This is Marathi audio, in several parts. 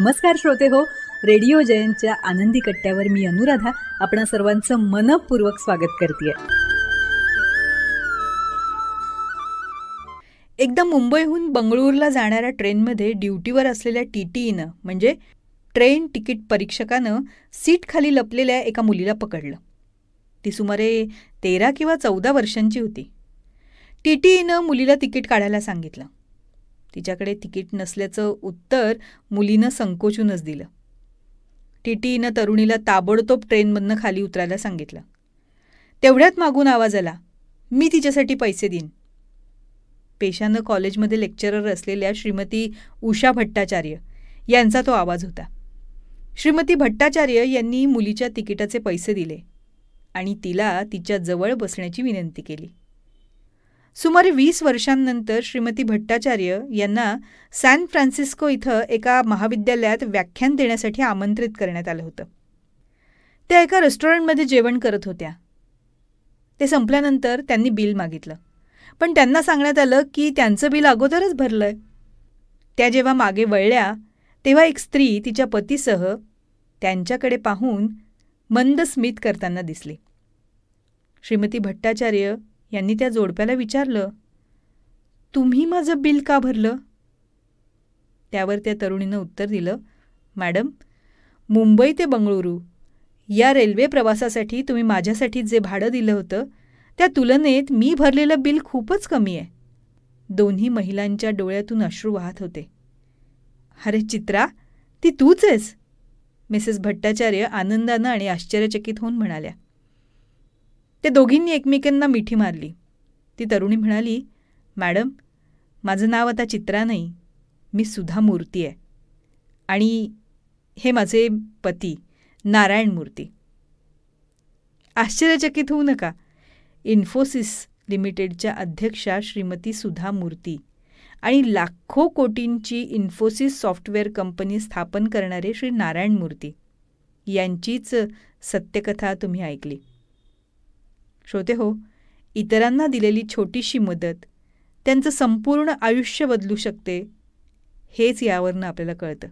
नमस्कार श्रोते हो रेडिओ जयंतच्या आनंदी कट्ट्यावर मी अनुराधा आपणा सर्वांचं मनपूर्वक स्वागत करते एकदा मुंबईहून बंगळुरूला जाणाऱ्या ट्रेनमध्ये ड्युटीवर असलेल्या टी टीईनं म्हणजे ट्रेन तिकीट परीक्षकानं सीट खाली लपलेल्या एका मुलीला पकडलं ती सुमारे तेरा किंवा चौदा वर्षांची होती टी टीईनं मुलीला तिकीट काढायला सांगितलं तिच्याकडे तिकीट नसल्याचं उत्तर मुलीनं संकोचूनच दिलं टीटीनं तरुणीला ताबडतोब ट्रेनमधनं खाली उतरायला सांगितलं तेवढ्यात मागून आवाज आला मी तिच्यासाठी पैसे देईन पेशानं कॉलेजमध्ये लेक्चरर असलेल्या श्रीमती उषा भट्टाचार्य यांचा तो आवाज होता श्रीमती भट्टाचार्य यांनी मुलीच्या तिकिटाचे पैसे दिले आणि तिला तिच्याजवळ बसण्याची विनंती केली सुमारे वीस वर्षांनंतर श्रीमती भट्टाचार्य यांना सॅन फ्रान्सिस्को इथं एका महाविद्यालयात व्याख्यान देण्यासाठी आमंत्रित करण्यात आलं होतं त्या एका रेस्टॉरंटमध्ये जेवण करत होत्या ते संपल्यानंतर त्यांनी बिल मागितलं पण त्यांना सांगण्यात आलं की त्यांचं बिल अगोदरच भरलं आहे त्या जेव्हा मागे वळल्या तेव्हा एक स्त्री तिच्या पतीसह त्यांच्याकडे पाहून मंद स्मित करताना दिसली श्रीमती भट्टाचार्य यांनी त्या जोडप्याला विचारलं तुम्ही माझं बिल का भरलं त्यावर त्या तरुणीनं उत्तर दिलं मॅडम मुंबई ते बंगळुरू या रेल्वे प्रवासासाठी तुम्ही माझ्यासाठी जे भाडं दिलं होतं त्या तुलनेत मी भरलेलं बिल खूपच कमी आहे दोन्ही महिलांच्या डोळ्यातून अश्रू वाहत होते अरे चित्रा ती तूच आहेस मिसेस भट्टाचार्य आनंदानं आणि आश्चर्यचकित होऊन म्हणाल्या ते दोघींनी एकमेकांना मिठी मारली ती तरुणी म्हणाली मॅडम माझं नाव आता चित्रा नाही मी सुधा मूर्ती आहे आणि हे माझे पती नारायण मूर्ती आश्चर्यचकित होऊ नका इन्फोसिस लिमिटेडच्या अध्यक्षा श्रीमती सुधा मूर्ती आणि लाखो कोटींची इन्फोसिस सॉफ्टवेअर कंपनी स्थापन करणारे श्री नारायण मूर्ती यांचीच सत्यकथा तुम्ही ऐकली श्रोते हो इतरांना दिलेली छोटीशी मदत त्यांचं संपूर्ण आयुष्य बदलू शकते हेच यावरनं आपल्याला कळतं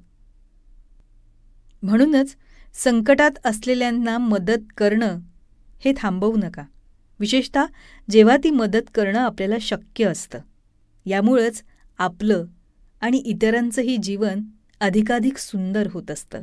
म्हणूनच संकटात असलेल्यांना मदत करणं हे थांबवू नका विशेषतः जेव्हा ती मदत करणं आपल्याला शक्य असतं यामुळंच आपलं आणि इतरांचंही जीवन अधिकाधिक सुंदर होत असतं